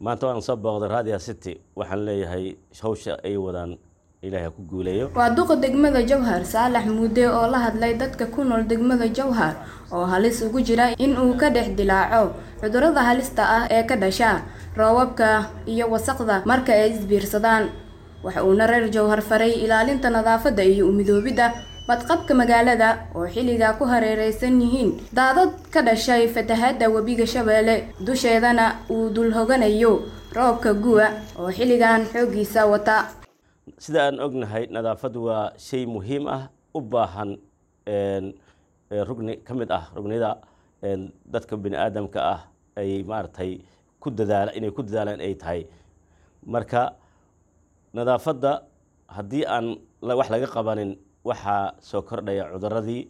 maanta waan soo booqday radia city waxaan leeyahay hawsha ay wadaan ilaahay ku guuleeyo waa duqa degmada jawhar saalax muude oo la hadlay dadka ku nool degmada jawhar oo halis ugu jira in uu ka dhex dilaaco cudurada halista ah ee ka dhasha roobabka iyo wasaqda marka ay isbiirsadaan waxa uuna reer jawhar faray ilaalinta nadaafadda iyo umidoobidda badqabka magaalada oo xilligaa ku hareereysan yihiin daadad ka dhashay fatahaadda webiga shabeelle dusheedana uu dul hoganayo roobka guwa oo xilligan xooggiisa wata sida aan ognahay nadaafadu waa shay muhiim ah u baahan rugni ka mid ah rugnida dadka bini-aadamka ah ay maaragtay ku dadaala inay ku dadaalaan ay tahay marka nadaafadda haddii aan wax laga qabanin waxaa soo kordhaya cuduradii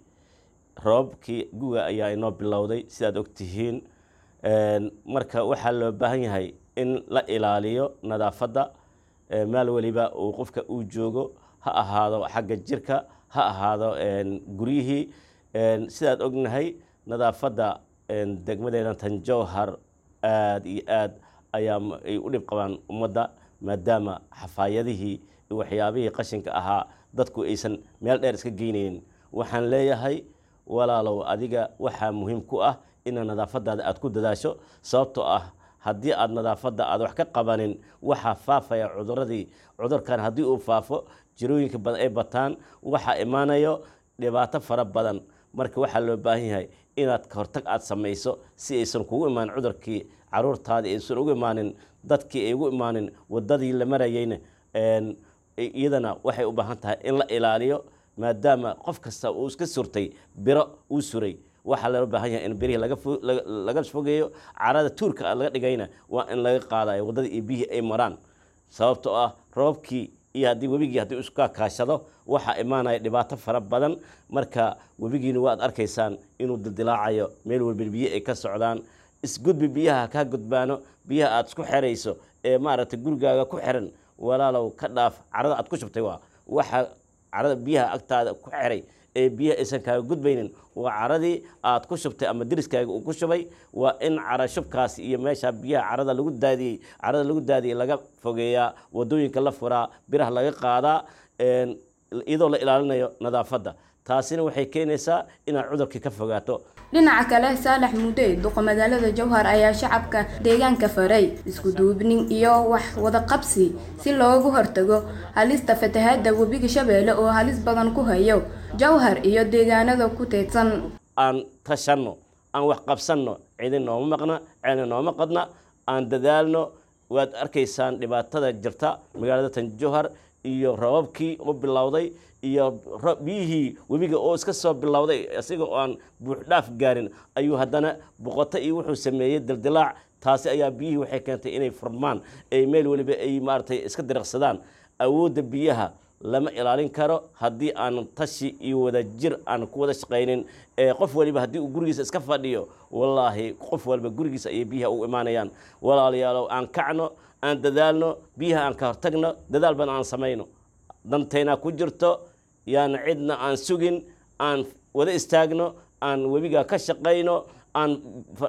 roobkii guga ayaa inoo bilowday sidaad ogtihiin marka waxaa loo baahan yahay in la ilaaliyo nadaafadda maal weliba uu qofka uu joogo ha ahaado xagga jirka ha ahaado guryihii sidaad ognahay nadaafadda degmadeenna tanjowhar aada iyo aada ayaa ay u dhib qabaan ummadda maadaama xafaayadihii iyo waxyaabihii qashinka ahaa dadku aysan meel dheer iska geynaynin waxaan leeyahay walaalow adiga waxaa muhiim ku ah inaad nadaafadaada aada ku dadaasho sababtoo ah haddii aada nadaafadda aada wax ka qabanin waxaa faafaya cuduradii cudurkan haddii uu faafo jirooyinka ay bataan waxaa imaanayo dhibaato fara badan marka waxaa loo baahan yahay inaad ka hortag aada samayso si aysan kugu imaanin cudurkii caruurtaadii aysan ugu imaanin dadkii ay ugu imaanin waddadii la marayayna iyadana waxay u baahan tahay in la ilaaliyo maadaama qof kasta uu iska surtay biro uu suray waxaa loo baahan yahay in birihii laga fogeeyo carada tuurka ah laga dhigayna waa in laga qaadayo waddadii iyo biyihii ay maraan sababtoo ah roobkii iyo haddii webigii haddii iska kaashado waxaa imaanaya dhibaato fara badan marka webigiina waad arkaysaan inuu dildilaacayo meel walba biyo ay ka socdaan isgudbi biyaha kaa gudbaano biyaha aada isku xerayso ee maaragtay gurigaaga ku xiran walaalow ka dhaaf carada aada ku shubtay waa waxa carada biyaha agtaada ku xeray ee biyaha aysan kaaga gudbaynin waa caradii aad ku shubtay ama deriskaaga uu ku shubay waa in cara shubkaas iyo meeshaa biyaha carada lagu daadiyey carada lagu daadiyey laga fogeeyaa wadooyinka la furaa biraha laga qaadaa iyadoo la ilaalinayo nadaafadda taasina waxay keenaysaa inaad cudurkii ka fogaato dhinaca kale saalax duqo magaalada jowhar ayaa shacabka deegaanka faray iskuduubnin iyo wax wadaqabsi si loogu hortago halista fatahaadda webiga shabeelle oo halis badan ku hayo jawhar iyo deegaanada ku teedsan aan tashanno aan wax qabsanno cidi nooma maqna cidi nooma qadna aan dadaalno waad arkaysaan dhibaatada jirta magaalada tanjawhar iyo rababkii u bilowday iyo biyihii webiga oo iska soo bilowday isaga oo aan buuxdhaaf gaarin ayuu haddana boqoto iyo wuxuu sameeyey dildilaac taasi ayaa biyihii waxay keentay inay furmaan ay meel weliba ay maaragtay iska diriqsadaan awoodda biyaha lama ilaalin karo haddii aan tashi iyo wadajir aan ku wada shaqaynin ee qof waliba haddii uu gurigiisa iska fadhiyo wallaahi qof walba gurigiisa ayay biyaha u imaanayaan walaalayaalow aan kacno aan dadaalno biyaha aan ka hortagno dadaal badan aan samayno dantayna ku jirto yaan cidna aan sugin aan wada istaagno aan webigaa ka shaqayno aan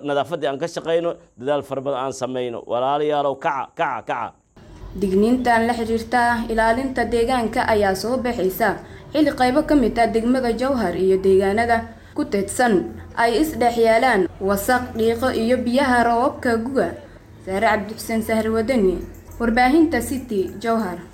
nadaafaddii aan ka shaqayno dadaal fara aan samayno walaalayaalow kaca kaca kaca digniintan la xiriirta ilaalinta deegaanka ayaa soo baxaysa xilli qaybo ka mid ah degmada jowhar iyo deegaanada ku teedsan ay isdhex yaalaan wasaq dhiiqo iyo biyaha roobabka guga saare cabdixuseen sahri wadani warbaahinta city jowhar